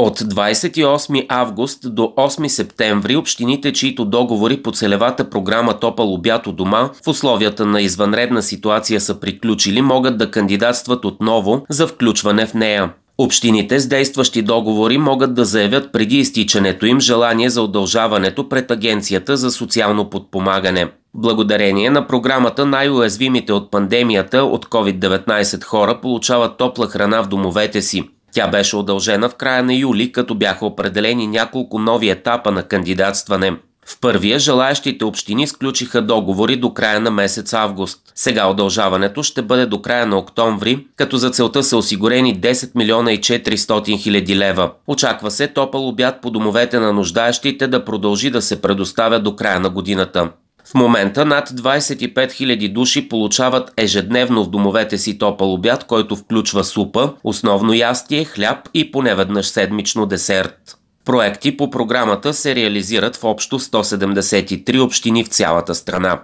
От 28 август до 8 септември общините, чието договори по целевата програма Топъл обяд у дома в условията на извънредна ситуация са приключили, могат да кандидатстват отново за включване в нея. Общините с действащи договори могат да заявят преди изтичането им желание за удължаването пред Агенцията за социално подпомагане. Благодарение на програмата най-уязвимите от пандемията от COVID-19 хора получават топла храна в домовете си. Тя беше удължена в края на юли, като бяха определени няколко нови етапа на кандидатстване. В първия желаящите общини сключиха договори до края на месец август. Сега удължаването ще бъде до края на октомври, като за целта са осигурени 10 милиона и 400 хиляди лева. Очаква се топъл обяд по домовете на нуждаещите да продължи да се предоставя до края на годината. В момента над 25 000 души получават ежедневно в домовете си топъл обяд, който включва супа, основно ястие, хляб и поне веднъж седмично десерт. Проекти по програмата се реализират в общо 173 общини в цялата страна.